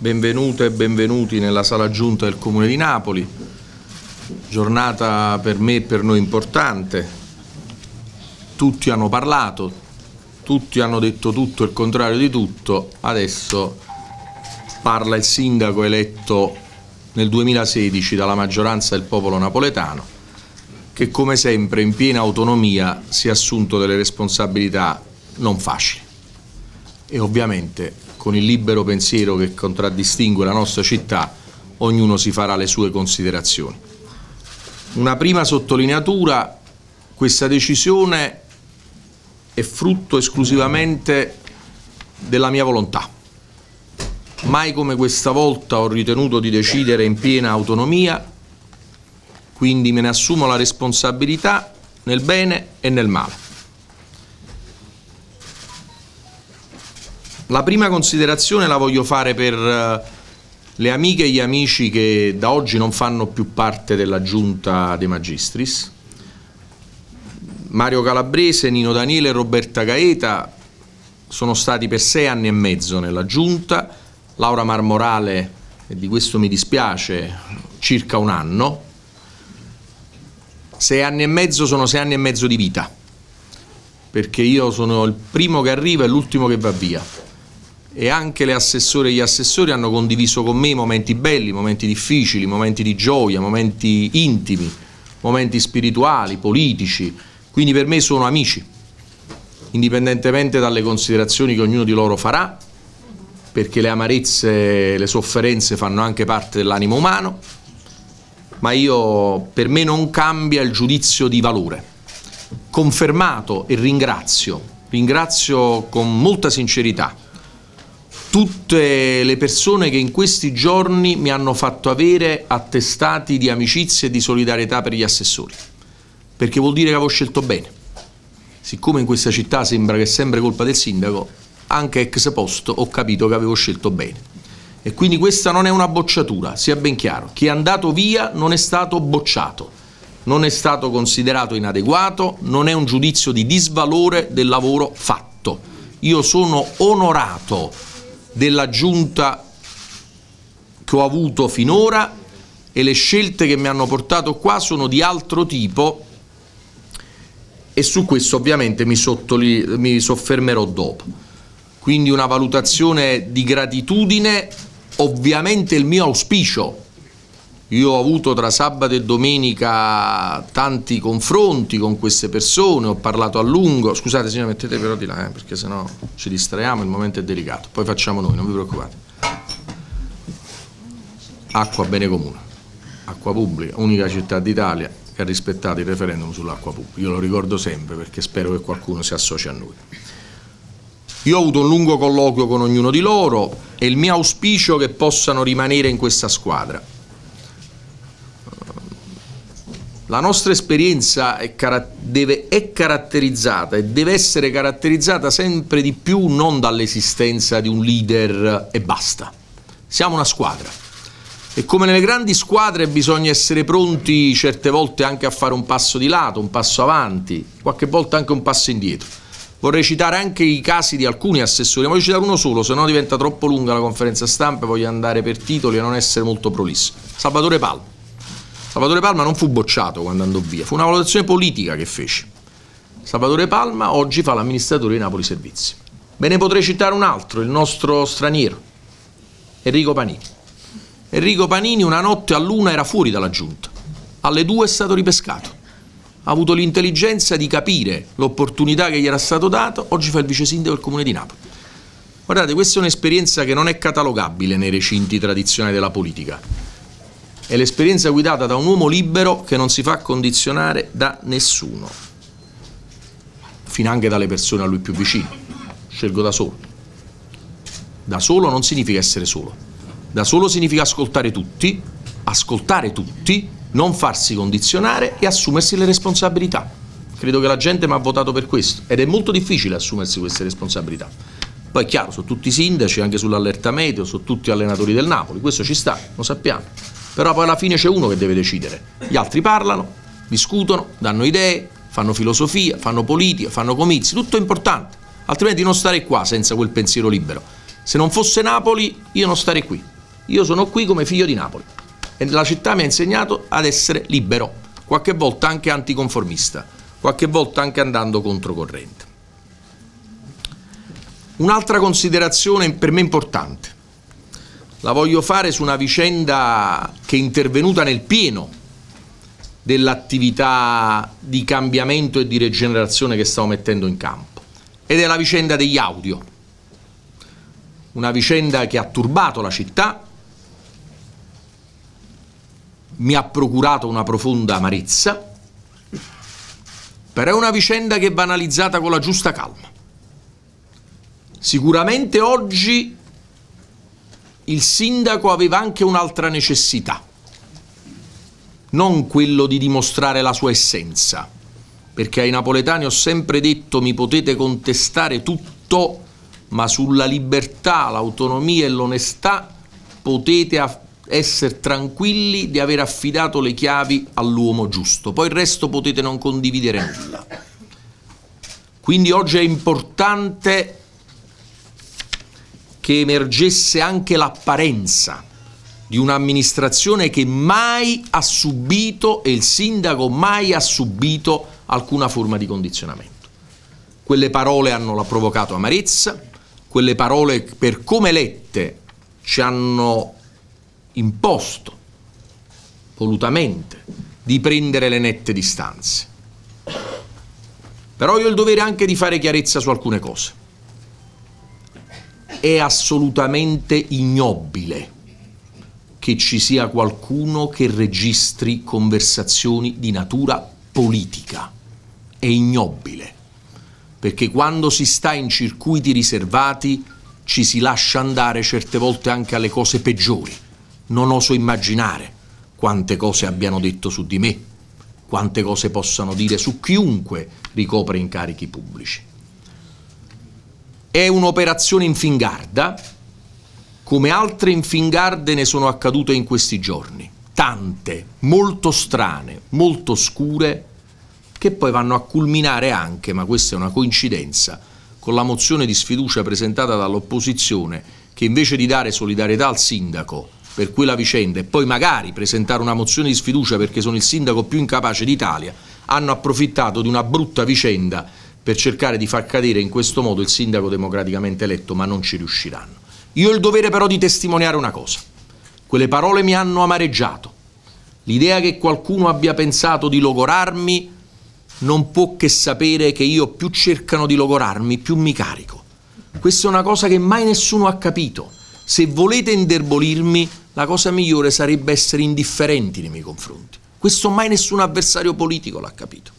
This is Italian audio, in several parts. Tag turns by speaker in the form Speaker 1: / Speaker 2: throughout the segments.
Speaker 1: Benvenute e benvenuti nella sala giunta del Comune di Napoli, giornata per me e per noi importante. Tutti hanno parlato, tutti hanno detto tutto il contrario di tutto, adesso parla il sindaco eletto nel 2016 dalla maggioranza del popolo napoletano, che come sempre in piena autonomia si è assunto delle responsabilità non facili e ovviamente con il libero pensiero che contraddistingue la nostra città, ognuno si farà le sue considerazioni. Una prima sottolineatura, questa decisione è frutto esclusivamente della mia volontà. Mai come questa volta ho ritenuto di decidere in piena autonomia, quindi me ne assumo la responsabilità nel bene e nel male. La prima considerazione la voglio fare per eh, le amiche e gli amici che da oggi non fanno più parte della giunta De Magistris. Mario Calabrese, Nino Daniele e Roberta Gaeta sono stati per sei anni e mezzo nella giunta, Laura Marmorale, e di questo mi dispiace, circa un anno. Sei anni e mezzo sono sei anni e mezzo di vita, perché io sono il primo che arriva e l'ultimo che va via e anche le assessore e gli assessori hanno condiviso con me momenti belli, momenti difficili, momenti di gioia, momenti intimi, momenti spirituali, politici, quindi per me sono amici, indipendentemente dalle considerazioni che ognuno di loro farà, perché le amarezze, le sofferenze fanno anche parte dell'animo umano, ma io, per me non cambia il giudizio di valore. Confermato e ringrazio, ringrazio con molta sincerità tutte le persone che in questi giorni mi hanno fatto avere attestati di amicizia e di solidarietà per gli assessori, perché vuol dire che avevo scelto bene. Siccome in questa città sembra che è sempre colpa del sindaco, anche ex post ho capito che avevo scelto bene. E quindi questa non è una bocciatura, sia ben chiaro. Chi è andato via non è stato bocciato, non è stato considerato inadeguato, non è un giudizio di disvalore del lavoro fatto. Io sono onorato della giunta che ho avuto finora e le scelte che mi hanno portato qua sono di altro tipo e su questo ovviamente mi, mi soffermerò dopo. Quindi una valutazione di gratitudine, ovviamente il mio auspicio io ho avuto tra sabato e domenica tanti confronti con queste persone, ho parlato a lungo. Scusate signora, mettete però di là, eh, perché sennò ci distraiamo, il momento è delicato. Poi facciamo noi, non vi preoccupate. Acqua bene comune, acqua pubblica, unica città d'Italia che ha rispettato il referendum sull'acqua pubblica. Io lo ricordo sempre perché spero che qualcuno si associ a noi. Io ho avuto un lungo colloquio con ognuno di loro e il mio auspicio è che possano rimanere in questa squadra La nostra esperienza è, car- deve, è, caratterizzata e deve essere caratterizzata sempre di più non dall'esistenza di un leader e basta. Siamo una squadra. E come nelle grandi squadre bisogna essere pronti certe volte anche a fare un passo di lato, un passo avanti, qualche volta anche un passo indietro. Vorrei citare anche i casi di alcuni assessori, ma voglio citare uno solo, se no diventa troppo lunga la conferenza stampa, e voglio andare per titoli e non essere molto prolisso. Salvatore Palma Salvatore Palma non fu bocciato quando andò via, fu una valutazione politica che fece. Salvatore Palma oggi fa l'amministratore di Napoli Servizi. Me ne potrei citare un altro, il nostro straniero, Enrico Panini. Enrico Panini una notte all'una era fuori dalla giunta, alle due è stato ripescato. Ha avuto l'intelligenza di capire l'opportunità che gli era stato dato, oggi fa il vice sindaco del comune di Napoli. Guardate, questa è un'esperienza che non è catalogabile nei recinti tradizionali della politica è l'esperienza guidata da un uomo libero che non si fa condizionare da nessuno, fin anche dalle persone a lui più vicine. Scelgo da solo. Da solo non significa essere solo. Da solo significa ascoltare tutti, ascoltare tutti, non farsi condizionare e assumersi le responsabilità. Credo che la gente mi ha votato per questo ed è molto difficile assumersi queste responsabilità. Poi è chiaro, sono tutti i sindaci, anche sull'allerta meteo, sono tutti gli allenatori del Napoli, questo ci sta, lo sappiamo però poi alla fine c'è uno che deve decidere. Gli altri parlano, discutono, danno idee, fanno filosofia, fanno politica, fanno comizi, tutto è importante, altrimenti non starei qua senza quel pensiero libero. Se non fosse Napoli io non starei qui, io sono qui come figlio di Napoli e la città mi ha insegnato ad essere libero, qualche volta anche anticonformista, qualche volta anche andando controcorrente. Un'altra considerazione per me importante la voglio fare su una vicenda che è intervenuta nel pieno dell'attività di cambiamento e di rigenerazione che stiamo mettendo in campo. Ed è la vicenda degli audio, una vicenda che ha turbato la città, mi ha procurato una profonda amarezza, però è una vicenda che va analizzata con la giusta calma. Sicuramente oggi il sindaco aveva anche un'altra necessità, non quello di dimostrare la sua essenza, perché ai napoletani ho sempre detto mi potete contestare tutto, ma sulla libertà, l'autonomia e l'onestà potete essere tranquilli di aver affidato le chiavi all'uomo giusto, poi il resto potete non condividere nulla. Quindi oggi è importante che emergesse anche l'apparenza di un'amministrazione che mai ha subito e il sindaco mai ha subito alcuna forma di condizionamento. Quelle parole hanno provocato amarezza, quelle parole per come lette ci hanno imposto volutamente di prendere le nette distanze. Però io ho il dovere anche di fare chiarezza su alcune cose è assolutamente ignobile che ci sia qualcuno che registri conversazioni di natura politica. È ignobile, perché quando si sta in circuiti riservati ci si lascia andare certe volte anche alle cose peggiori. Non oso immaginare quante cose abbiano detto su di me, quante cose possano dire su chiunque ricopre incarichi pubblici. È un'operazione infingarda, come altre infingarde ne sono accadute in questi giorni. Tante, molto strane, molto scure, che poi vanno a culminare anche, ma questa è una coincidenza, con la mozione di sfiducia presentata dall'opposizione, che invece di dare solidarietà al sindaco, per quella vicenda e poi magari presentare una mozione di sfiducia perché sono il sindaco più incapace d'Italia, hanno approfittato di una brutta vicenda per cercare di far cadere in questo modo il sindaco democraticamente eletto, ma non ci riusciranno. Io ho il dovere però di testimoniare una cosa. Quelle parole mi hanno amareggiato. L'idea che qualcuno abbia pensato di logorarmi non può che sapere che io più cercano di logorarmi, più mi carico. Questa è una cosa che mai nessuno ha capito. Se volete indebolirmi, la cosa migliore sarebbe essere indifferenti nei miei confronti. Questo mai nessun avversario politico l'ha capito.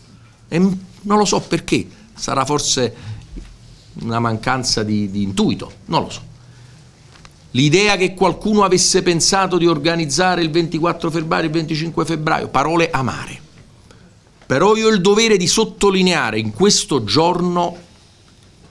Speaker 1: E non lo so perché. Sarà forse una mancanza di, di intuito, non lo so. L'idea che qualcuno avesse pensato di organizzare il 24 febbraio e il 25 febbraio, parole amare. Però io ho il dovere di sottolineare in questo giorno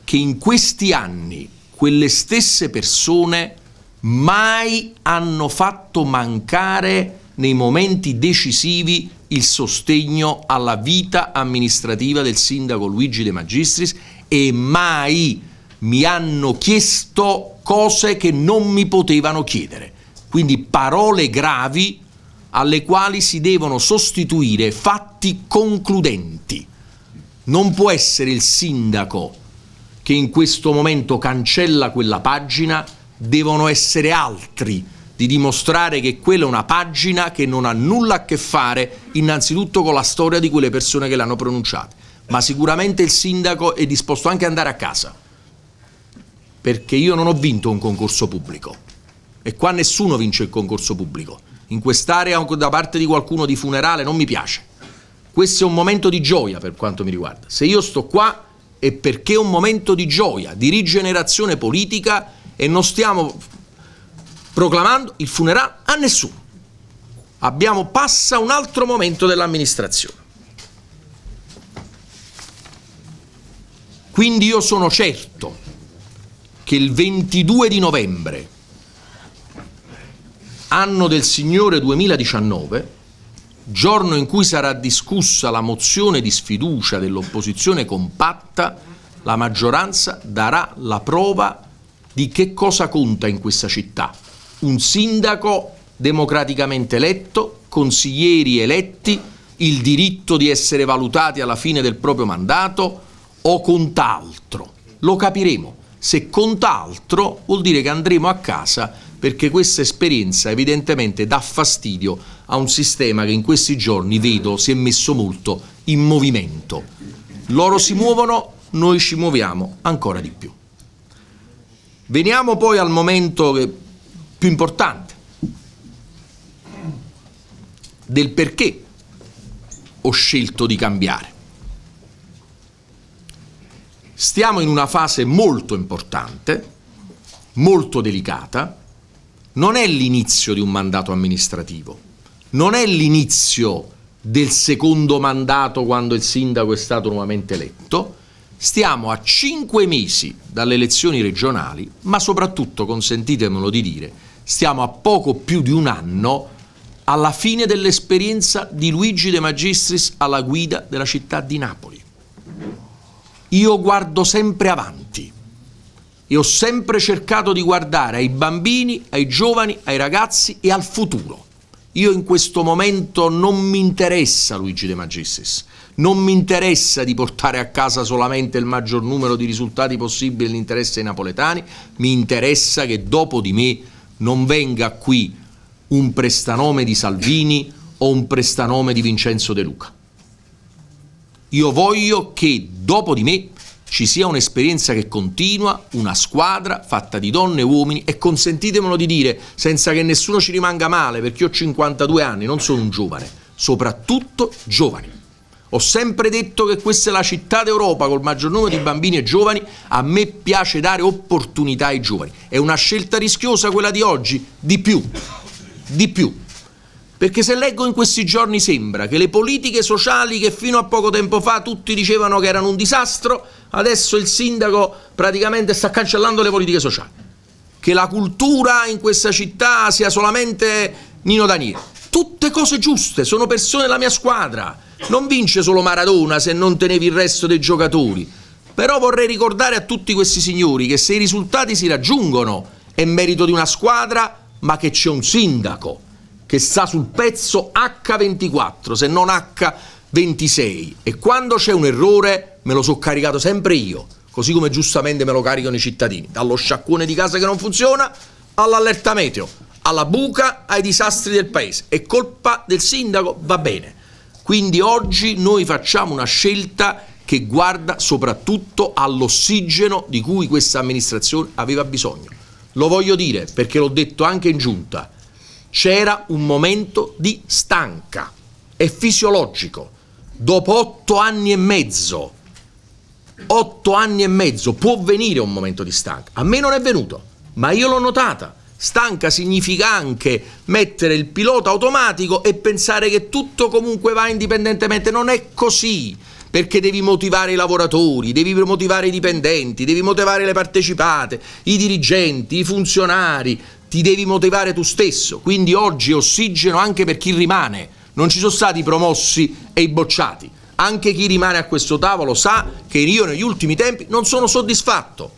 Speaker 1: che in questi anni quelle stesse persone mai hanno fatto mancare nei momenti decisivi il sostegno alla vita amministrativa del sindaco Luigi De Magistris e mai mi hanno chiesto cose che non mi potevano chiedere. Quindi parole gravi alle quali si devono sostituire fatti concludenti. Non può essere il sindaco che in questo momento cancella quella pagina, devono essere altri di dimostrare che quella è una pagina che non ha nulla a che fare innanzitutto con la storia di quelle persone che l'hanno pronunciata, ma sicuramente il sindaco è disposto anche ad andare a casa, perché io non ho vinto un concorso pubblico e qua nessuno vince il concorso pubblico, in quest'area da parte di qualcuno di funerale non mi piace, questo è un momento di gioia per quanto mi riguarda, se io sto qua è perché è un momento di gioia, di rigenerazione politica e non stiamo proclamando il funerale a nessuno. Abbiamo passa un altro momento dell'amministrazione. Quindi io sono certo che il 22 di novembre, anno del Signore 2019, giorno in cui sarà discussa la mozione di sfiducia dell'opposizione compatta, la maggioranza darà la prova di che cosa conta in questa città un sindaco democraticamente eletto, consiglieri eletti, il diritto di essere valutati alla fine del proprio mandato o conta altro. Lo capiremo. Se conta altro vuol dire che andremo a casa perché questa esperienza evidentemente dà fastidio a un sistema che in questi giorni vedo si è messo molto in movimento. Loro si muovono, noi ci muoviamo ancora di più. Veniamo poi al momento che più importante del perché ho scelto di cambiare. Stiamo in una fase molto importante, molto delicata, non è l'inizio di un mandato amministrativo, non è l'inizio del secondo mandato quando il sindaco è stato nuovamente eletto, stiamo a cinque mesi dalle elezioni regionali, ma soprattutto, consentitemelo di dire, stiamo a poco più di un anno alla fine dell'esperienza di Luigi De Magistris alla guida della città di Napoli. Io guardo sempre avanti e ho sempre cercato di guardare ai bambini, ai giovani, ai ragazzi e al futuro. Io in questo momento non mi interessa Luigi De Magistris, non mi interessa di portare a casa solamente il maggior numero di risultati possibili nell'interesse dei napoletani, mi interessa che dopo di me non venga qui un prestanome di Salvini o un prestanome di Vincenzo De Luca. Io voglio che dopo di me ci sia un'esperienza che continua, una squadra fatta di donne e uomini e consentitemelo di dire senza che nessuno ci rimanga male perché io ho 52 anni, non sono un giovane, soprattutto giovane. Ho sempre detto che questa è la città d'Europa col maggior numero di bambini e giovani. A me piace dare opportunità ai giovani. È una scelta rischiosa quella di oggi? Di più, di più. Perché se leggo in questi giorni sembra che le politiche sociali che fino a poco tempo fa tutti dicevano che erano un disastro, adesso il sindaco praticamente sta cancellando le politiche sociali. Che la cultura in questa città sia solamente Nino Daniele Tutte cose giuste, sono persone della mia squadra. Non vince solo Maradona se non tenevi il resto dei giocatori. Però vorrei ricordare a tutti questi signori che se i risultati si raggiungono è merito di una squadra, ma che c'è un sindaco che sta sul pezzo H24, se non H26. E quando c'è un errore me lo so caricato sempre io, così come giustamente me lo caricano i cittadini, dallo sciacquone di casa che non funziona all'allerta meteo alla buca, ai disastri del paese. È colpa del sindaco? Va bene. Quindi oggi noi facciamo una scelta che guarda soprattutto all'ossigeno di cui questa amministrazione aveva bisogno. Lo voglio dire perché l'ho detto anche in giunta. C'era un momento di stanca, è fisiologico. Dopo otto anni e mezzo, otto anni e mezzo può venire un momento di stanca. A me non è venuto, ma io l'ho notata. Stanca significa anche mettere il pilota automatico e pensare che tutto comunque va indipendentemente. Non è così perché devi motivare i lavoratori, devi motivare i dipendenti, devi motivare le partecipate, i dirigenti, i funzionari, ti devi motivare tu stesso. Quindi oggi ossigeno anche per chi rimane, non ci sono stati i promossi e i bocciati. Anche chi rimane a questo tavolo sa che io negli ultimi tempi non sono soddisfatto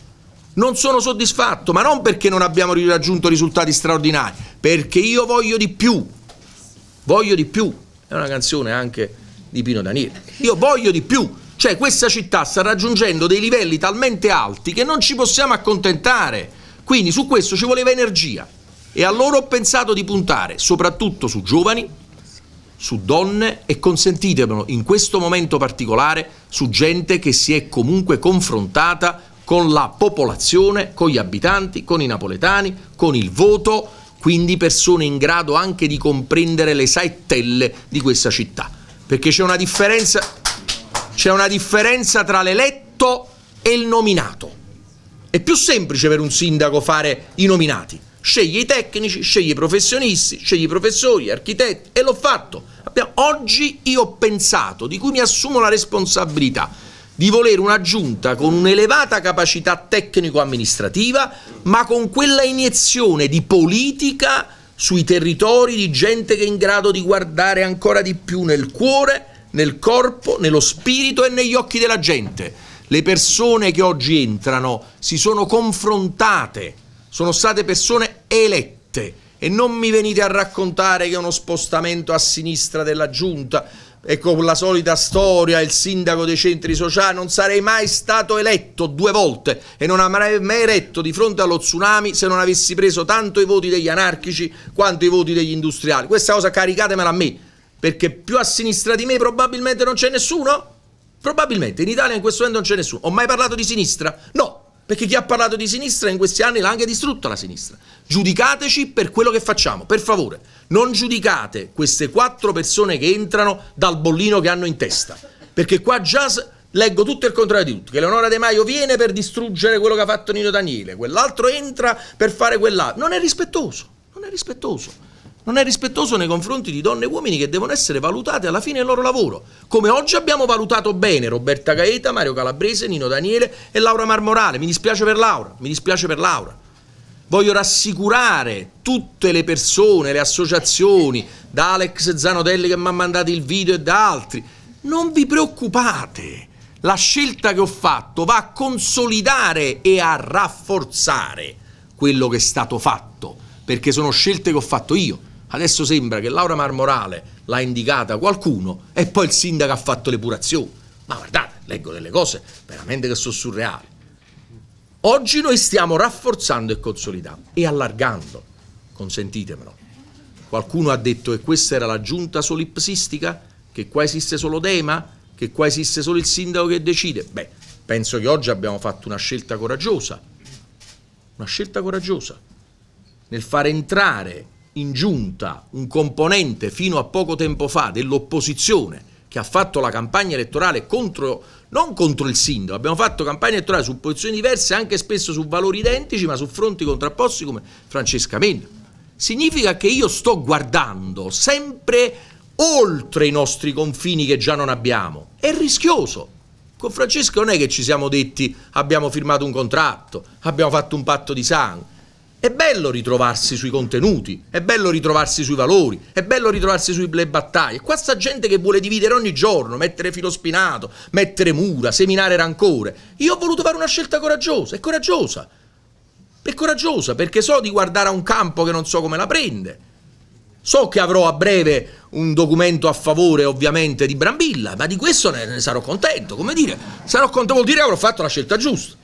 Speaker 1: non sono soddisfatto, ma non perché non abbiamo raggiunto risultati straordinari, perché io voglio di più, voglio di più, è una canzone anche di Pino Daniele, io voglio di più, cioè questa città sta raggiungendo dei livelli talmente alti che non ci possiamo accontentare, quindi su questo ci voleva energia e allora ho pensato di puntare soprattutto su giovani, su donne e consentitemelo in questo momento particolare su gente che si è comunque confrontata con la popolazione, con gli abitanti, con i napoletani, con il voto, quindi persone in grado anche di comprendere le saettelle di questa città. Perché c'è una differenza, c'è una differenza tra l'eletto e il nominato. È più semplice per un sindaco fare i nominati. Scegli i tecnici, scegli i professionisti, scegli i professori, gli architetti e l'ho fatto. Oggi io ho pensato, di cui mi assumo la responsabilità, di volere una giunta con un'elevata capacità tecnico-amministrativa, ma con quella iniezione di politica sui territori di gente che è in grado di guardare ancora di più nel cuore, nel corpo, nello spirito e negli occhi della gente. Le persone che oggi entrano si sono confrontate, sono state persone elette e non mi venite a raccontare che uno spostamento a sinistra della giunta e con la solita storia, il sindaco dei centri sociali, non sarei mai stato eletto due volte e non avrei mai eletto di fronte allo tsunami se non avessi preso tanto i voti degli anarchici quanto i voti degli industriali. Questa cosa caricatemela a me, perché più a sinistra di me probabilmente non c'è nessuno. Probabilmente in Italia in questo momento non c'è nessuno. Ho mai parlato di sinistra? No, perché chi ha parlato di sinistra in questi anni l'ha anche distrutta la sinistra. Giudicateci per quello che facciamo, per favore, non giudicate queste quattro persone che entrano dal bollino che hanno in testa, perché qua già leggo tutto il contrario di tutto, che Leonora De Maio viene per distruggere quello che ha fatto Nino Daniele, quell'altro entra per fare quell'altro, non è rispettoso, non è rispettoso. Non è rispettoso nei confronti di donne e uomini che devono essere valutate alla fine del loro lavoro, come oggi abbiamo valutato bene Roberta Gaeta, Mario Calabrese, Nino Daniele e Laura Marmorale. Mi dispiace per Laura, mi dispiace per Laura. Voglio rassicurare tutte le persone, le associazioni, da Alex Zanodelli che mi ha mandato il video e da altri. Non vi preoccupate, la scelta che ho fatto va a consolidare e a rafforzare quello che è stato fatto, perché sono scelte che ho fatto io, Adesso sembra che Laura Marmorale l'ha indicata qualcuno e poi il sindaco ha fatto l'epurazione. Ma guardate, leggo delle cose veramente che sono surreali. Oggi noi stiamo rafforzando e consolidando e allargando, consentitemelo. Qualcuno ha detto che questa era la giunta solipsistica, che qua esiste solo Dema, che qua esiste solo il sindaco che decide. Beh, penso che oggi abbiamo fatto una scelta coraggiosa, una scelta coraggiosa nel far entrare in giunta un componente fino a poco tempo fa dell'opposizione che ha fatto la campagna elettorale contro, non contro il sindaco, abbiamo fatto campagna elettorale su posizioni diverse, anche spesso su valori identici, ma su fronti contrapposti come Francesca Menna. Significa che io sto guardando sempre oltre i nostri confini che già non abbiamo. È rischioso. Con Francesca non è che ci siamo detti abbiamo firmato un contratto, abbiamo fatto un patto di sangue è bello ritrovarsi sui contenuti, è bello ritrovarsi sui valori, è bello ritrovarsi sui sulle battaglie. Qua sta gente che vuole dividere ogni giorno, mettere filo spinato, mettere mura, seminare rancore. Io ho voluto fare una scelta coraggiosa, è coraggiosa. È coraggiosa perché so di guardare a un campo che non so come la prende. So che avrò a breve un documento a favore ovviamente di Brambilla, ma di questo ne, ne sarò contento. Come dire, sarò contento, vuol dire che avrò fatto la scelta giusta.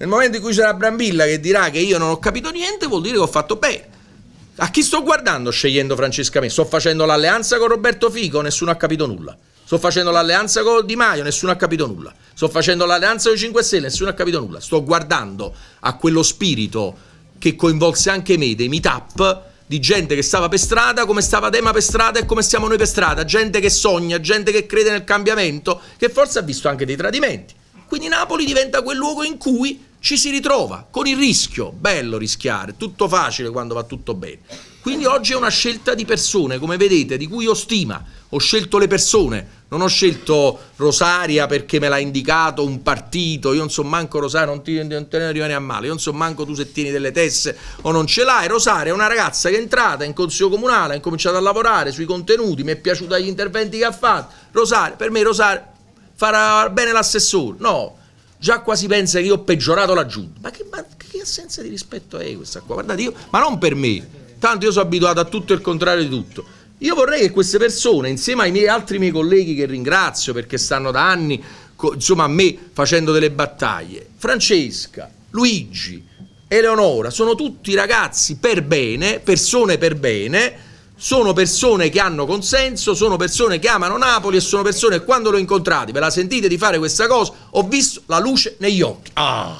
Speaker 1: Nel momento in cui c'è la Brambilla che dirà che io non ho capito niente, vuol dire che ho fatto bene. A chi sto guardando scegliendo Francesca Me? Sto facendo l'alleanza con Roberto Fico, nessuno ha capito nulla. Sto facendo l'alleanza con Di Maio, nessuno ha capito nulla. Sto facendo l'alleanza con i 5 Stelle, nessuno ha capito nulla. Sto guardando a quello spirito che coinvolse anche me dei meetup di gente che stava per strada, come stava Dema per strada e come stiamo noi per strada, gente che sogna, gente che crede nel cambiamento, che forse ha visto anche dei tradimenti. Quindi Napoli diventa quel luogo in cui ci si ritrova con il rischio, bello rischiare, tutto facile quando va tutto bene. Quindi oggi è una scelta di persone, come vedete, di cui ho stima, ho scelto le persone, non ho scelto Rosaria perché me l'ha indicato un partito, io non so manco Rosaria, non, ti, non te ne rimane a male, io non so manco tu se tieni delle tesse o non ce l'hai, Rosaria è una ragazza che è entrata in consiglio comunale, ha incominciato a lavorare sui contenuti, mi è piaciuto gli interventi che ha fatto, Rosaria, per me Rosaria farà bene l'assessore, no, già quasi pensa che io ho peggiorato la giunta. Ma che, ma che assenza di rispetto è questa qua? Guardate, io, ma non per me, tanto io sono abituato a tutto il contrario di tutto. Io vorrei che queste persone, insieme ai miei altri miei colleghi che ringrazio perché stanno da anni, co, insomma, a me facendo delle battaglie, Francesca, Luigi, Eleonora, sono tutti ragazzi per bene, persone per bene, sono persone che hanno consenso, sono persone che amano Napoli e sono persone che quando lo incontrate, ve la sentite di fare questa cosa, ho visto la luce negli occhi. Ah,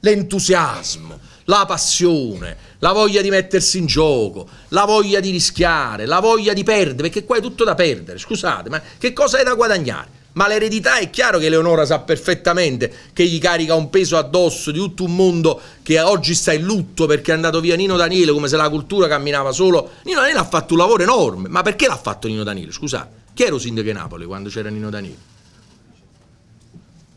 Speaker 1: l'entusiasmo, la passione, la voglia di mettersi in gioco, la voglia di rischiare, la voglia di perdere, perché qua è tutto da perdere, scusate, ma che cosa è da guadagnare? ma l'eredità è chiaro che Leonora sa perfettamente che gli carica un peso addosso di tutto un mondo che oggi sta in lutto perché è andato via Nino Daniele come se la cultura camminava solo. Nino Daniele ha fatto un lavoro enorme, ma perché l'ha fatto Nino Daniele? Scusa, chi era sindaco di Napoli quando c'era Nino Daniele?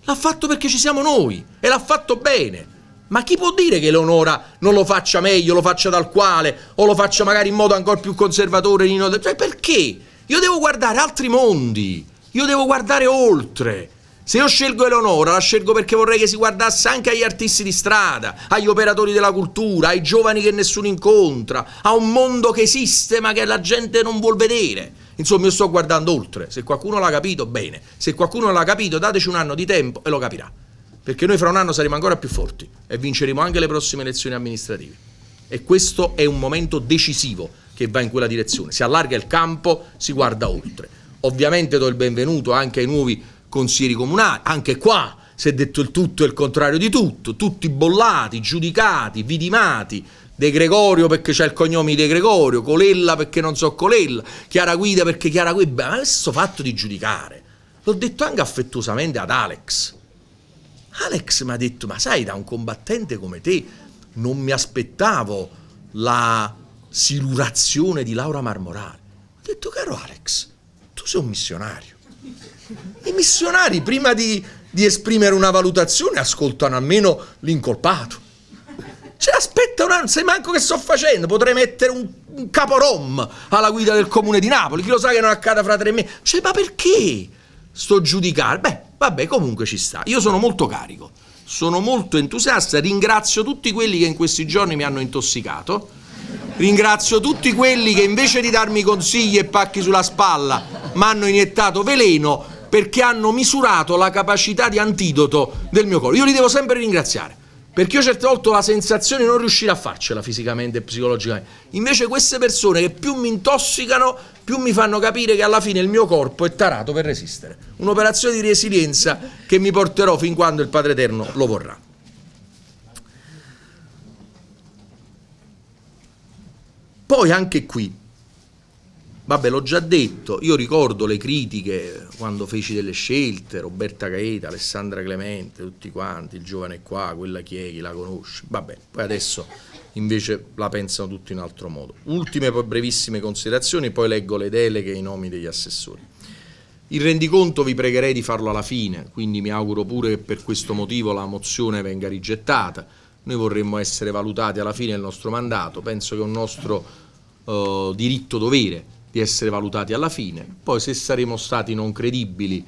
Speaker 1: L'ha fatto perché ci siamo noi e l'ha fatto bene. Ma chi può dire che Leonora non lo faccia meglio, lo faccia tal quale o lo faccia magari in modo ancora più conservatore Nino Daniele? Cioè perché? Io devo guardare altri mondi. Io devo guardare oltre. Se io scelgo Eleonora, la scelgo perché vorrei che si guardasse anche agli artisti di strada, agli operatori della cultura, ai giovani che nessuno incontra, a un mondo che esiste ma che la gente non vuol vedere. Insomma, io sto guardando oltre. Se qualcuno l'ha capito, bene. Se qualcuno l'ha capito, dateci un anno di tempo e lo capirà. Perché noi fra un anno saremo ancora più forti e vinceremo anche le prossime elezioni amministrative. E questo è un momento decisivo che va in quella direzione. Si allarga il campo, si guarda oltre. Ovviamente do il benvenuto anche ai nuovi consiglieri comunali, anche qua si è detto il tutto e il contrario di tutto, tutti bollati, giudicati, vidimati, De Gregorio perché c'è il cognome di De Gregorio, Colella perché non so Colella, Chiara Guida perché Chiara Guida, ma adesso fatto di giudicare, l'ho detto anche affettuosamente ad Alex. Alex mi ha detto, ma sai, da un combattente come te non mi aspettavo la silurazione di Laura Marmorale. Ho detto, caro Alex, tu sei un missionario. I missionari prima di, di esprimere una valutazione ascoltano almeno l'incolpato. Cioè aspetta un anno, sai manco che sto facendo, potrei mettere un, un caporom alla guida del comune di Napoli, chi lo sa che non accada fra tre mesi. Cioè ma perché sto giudicando? Beh, vabbè comunque ci sta, io sono molto carico, sono molto entusiasta, ringrazio tutti quelli che in questi giorni mi hanno intossicato, ringrazio tutti quelli che invece di darmi consigli e pacchi sulla spalla ma hanno iniettato veleno perché hanno misurato la capacità di antidoto del mio corpo. Io li devo sempre ringraziare. Perché io certe volte ho la sensazione di non riuscire a farcela fisicamente e psicologicamente. Invece queste persone che più mi intossicano, più mi fanno capire che alla fine il mio corpo è tarato per resistere. Un'operazione di resilienza che mi porterò fin quando il Padre Eterno lo vorrà. Poi anche qui Vabbè, l'ho già detto, io ricordo le critiche quando feci delle scelte, Roberta Gaeta, Alessandra Clemente, tutti quanti, il giovane qua, quella Chieghi, la conosci. Vabbè, poi adesso invece la pensano tutti in altro modo. Ultime poi brevissime considerazioni, poi leggo le deleghe e i nomi degli assessori. Il rendiconto vi pregherei di farlo alla fine, quindi mi auguro pure che per questo motivo la mozione venga rigettata. Noi vorremmo essere valutati alla fine del nostro mandato, penso che è un nostro eh, diritto dovere di essere valutati alla fine. Poi se saremo stati non credibili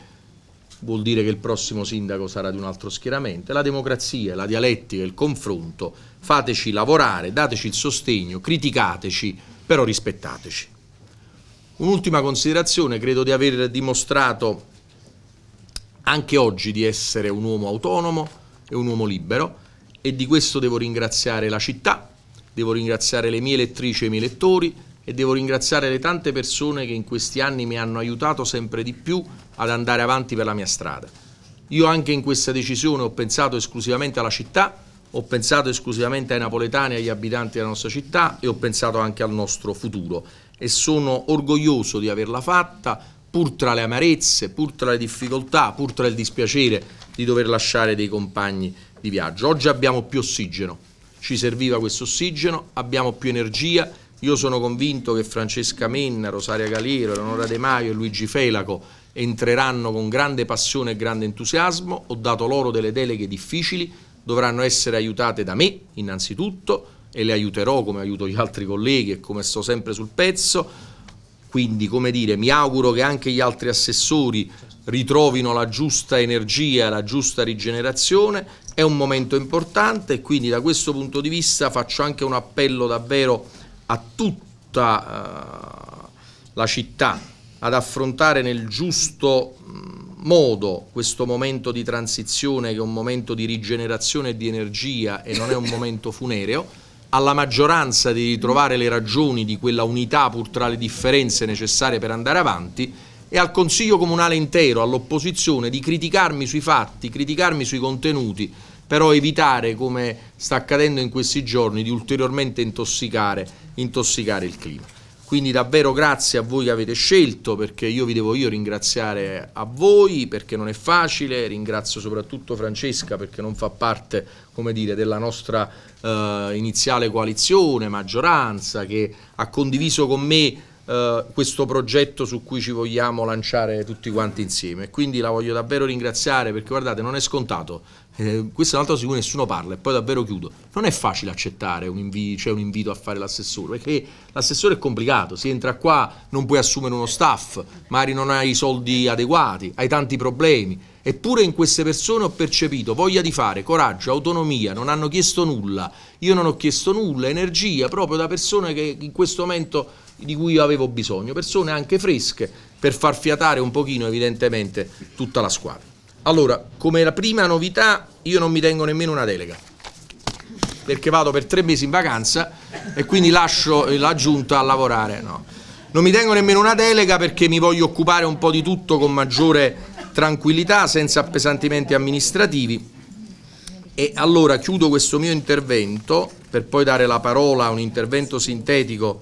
Speaker 1: vuol dire che il prossimo sindaco sarà di un altro schieramento. La democrazia, la dialettica, il confronto, fateci lavorare, dateci il sostegno, criticateci, però rispettateci. Un'ultima considerazione, credo di aver dimostrato anche oggi di essere un uomo autonomo e un uomo libero e di questo devo ringraziare la città, devo ringraziare le mie elettrici e i miei elettori, e devo ringraziare le tante persone che in questi anni mi hanno aiutato sempre di più ad andare avanti per la mia strada. Io anche in questa decisione ho pensato esclusivamente alla città, ho pensato esclusivamente ai napoletani, agli abitanti della nostra città e ho pensato anche al nostro futuro e sono orgoglioso di averla fatta pur tra le amarezze, pur tra le difficoltà, pur tra il dispiacere di dover lasciare dei compagni di viaggio. Oggi abbiamo più ossigeno, ci serviva questo ossigeno, abbiamo più energia, io sono convinto che Francesca Menna, Rosaria Galiero, Eleonora De Maio e Luigi Felaco entreranno con grande passione e grande entusiasmo. Ho dato loro delle deleghe difficili, dovranno essere aiutate da me innanzitutto e le aiuterò come aiuto gli altri colleghi e come sto sempre sul pezzo. Quindi, come dire, mi auguro che anche gli altri assessori ritrovino la giusta energia, la giusta rigenerazione. È un momento importante e quindi da questo punto di vista faccio anche un appello davvero a tutta eh, la città ad affrontare nel giusto mm, modo questo momento di transizione che è un momento di rigenerazione di energia e non è un momento funereo, alla maggioranza di ritrovare le ragioni di quella unità pur tra le differenze necessarie per andare avanti e al Consiglio Comunale intero, all'opposizione, di criticarmi sui fatti, criticarmi sui contenuti, però evitare, come sta accadendo in questi giorni, di ulteriormente intossicare, intossicare il clima. Quindi davvero grazie a voi che avete scelto, perché io vi devo io ringraziare a voi, perché non è facile, ringrazio soprattutto Francesca perché non fa parte, come dire, della nostra eh, iniziale coalizione, maggioranza, che ha condiviso con me eh, questo progetto su cui ci vogliamo lanciare tutti quanti insieme. Quindi la voglio davvero ringraziare perché guardate, non è scontato eh, questa è un altro di cui nessuno parla e poi davvero chiudo, non è facile accettare un, invi- cioè un invito a fare l'assessore, perché l'assessore è complicato, si entra qua, non puoi assumere uno staff, magari non hai i soldi adeguati, hai tanti problemi, eppure in queste persone ho percepito voglia di fare, coraggio, autonomia, non hanno chiesto nulla, io non ho chiesto nulla, energia proprio da persone che in questo momento di cui avevo bisogno, persone anche fresche per far fiatare un pochino evidentemente tutta la squadra. Allora, come la prima novità, io non mi tengo nemmeno una delega perché vado per tre mesi in vacanza e quindi lascio la giunta a lavorare. No. Non mi tengo nemmeno una delega perché mi voglio occupare un po' di tutto con maggiore tranquillità, senza appesantimenti amministrativi. E allora chiudo questo mio intervento per poi dare la parola a un intervento sintetico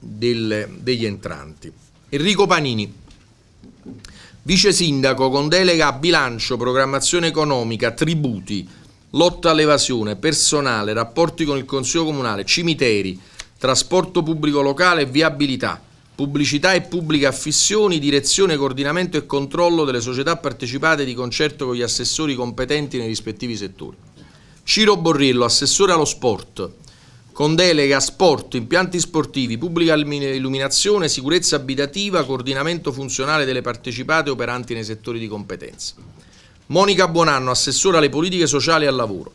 Speaker 1: del, degli entranti. Enrico Panini. Vice Sindaco con delega a bilancio, programmazione economica, tributi, lotta all'evasione, personale, rapporti con il Consiglio Comunale, cimiteri, trasporto pubblico locale e viabilità, pubblicità e pubbliche affissioni, direzione, coordinamento e controllo delle società partecipate di concerto con gli assessori competenti nei rispettivi settori. Ciro Borrillo, assessore allo sport, con delega sport, impianti sportivi, pubblica illuminazione, sicurezza abitativa, coordinamento funzionale delle partecipate operanti nei settori di competenza. Monica Buonanno, assessore alle politiche sociali e al lavoro.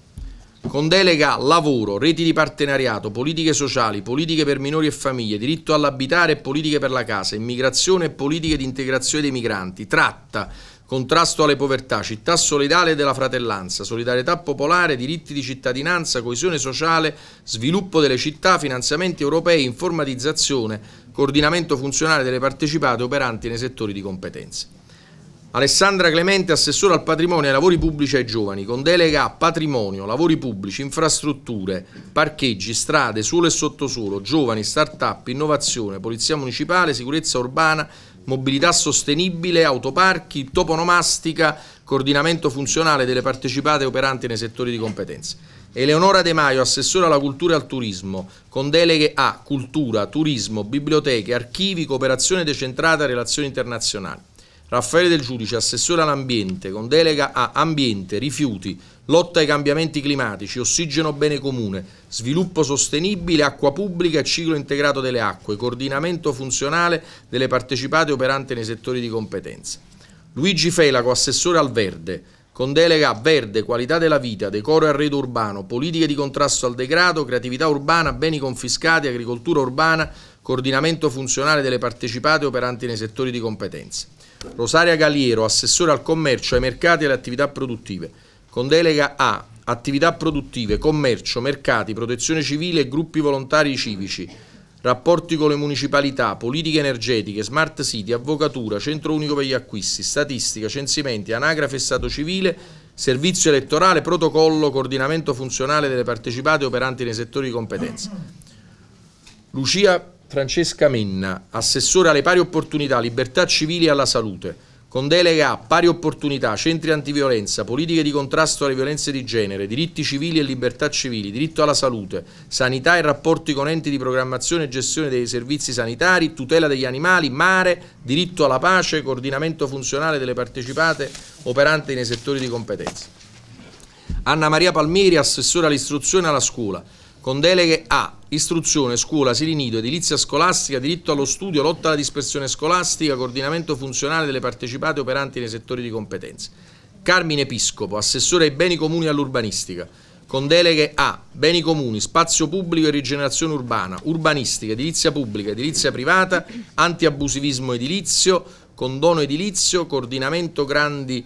Speaker 1: Con delega lavoro, reti di partenariato, politiche sociali, politiche per minori e famiglie, diritto all'abitare e politiche per la casa, immigrazione e politiche di integrazione dei migranti, tratta, contrasto alle povertà, città solidale della fratellanza, solidarietà popolare, diritti di cittadinanza, coesione sociale, sviluppo delle città, finanziamenti europei, informatizzazione, coordinamento funzionale delle partecipate operanti nei settori di competenza. Alessandra Clemente, assessore al patrimonio e ai lavori pubblici ai giovani, con delega a patrimonio, lavori pubblici, infrastrutture, parcheggi, strade, suolo e sottosuolo, giovani, start-up, innovazione, polizia municipale, sicurezza urbana, mobilità sostenibile, autoparchi, toponomastica, coordinamento funzionale delle partecipate operanti nei settori di competenza. Eleonora De Maio, assessore alla cultura e al turismo, con deleghe a cultura, turismo, biblioteche, archivi, cooperazione decentrata e relazioni internazionali. Raffaele Del Giudice, assessore all'ambiente, con delega a ambiente, rifiuti, lotta ai cambiamenti climatici, ossigeno bene comune, sviluppo sostenibile, acqua pubblica e ciclo integrato delle acque, coordinamento funzionale delle partecipate operanti nei settori di competenza. Luigi Felaco, assessore al verde, con delega a verde, qualità della vita, decoro e arredo urbano, politiche di contrasto al degrado, creatività urbana, beni confiscati, agricoltura urbana, coordinamento funzionale delle partecipate operanti nei settori di competenza. Rosaria Galiero, assessore al commercio, ai mercati e alle attività produttive, con delega a attività produttive, commercio, mercati, protezione civile e gruppi volontari civici, rapporti con le municipalità, politiche energetiche, smart city, avvocatura, centro unico per gli acquisti, statistica, censimenti, anagrafe e stato civile, servizio elettorale, protocollo, coordinamento funzionale delle partecipate operanti nei settori di competenza. Lucia Francesca Menna, assessore alle pari opportunità, libertà civili e alla salute, con delega a pari opportunità, centri antiviolenza, politiche di contrasto alle violenze di genere, diritti civili e libertà civili, diritto alla salute, sanità e rapporti con enti di programmazione e gestione dei servizi sanitari, tutela degli animali, mare, diritto alla pace, coordinamento funzionale delle partecipate operanti nei settori di competenza. Anna Maria Palmieri, assessore all'istruzione e alla scuola, con deleghe a istruzione, scuola, asili nido, edilizia scolastica, diritto allo studio, lotta alla dispersione scolastica, coordinamento funzionale delle partecipate operanti nei settori di competenza. Carmine Episcopo, assessore ai beni comuni e all'urbanistica, con deleghe a beni comuni, spazio pubblico e rigenerazione urbana, urbanistica, edilizia pubblica, edilizia privata, antiabusivismo edilizio, condono edilizio, coordinamento grandi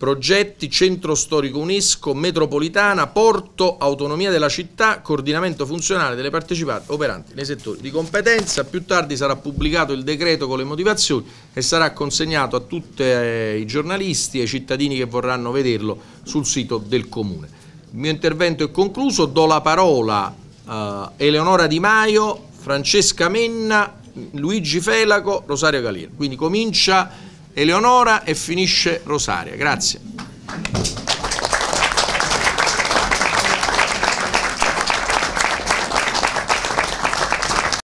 Speaker 1: progetti, centro storico UNESCO, metropolitana, porto, autonomia della città, coordinamento funzionale delle partecipate operanti nei settori di competenza. Più tardi sarà pubblicato il decreto con le motivazioni e sarà consegnato a tutti eh, i giornalisti e ai cittadini che vorranno vederlo sul sito del Comune. Il mio intervento è concluso, do la parola a eh, Eleonora Di Maio, Francesca Menna, Luigi Felaco, Rosario Galier. Quindi comincia Eleonora e finisce Rosaria. Grazie.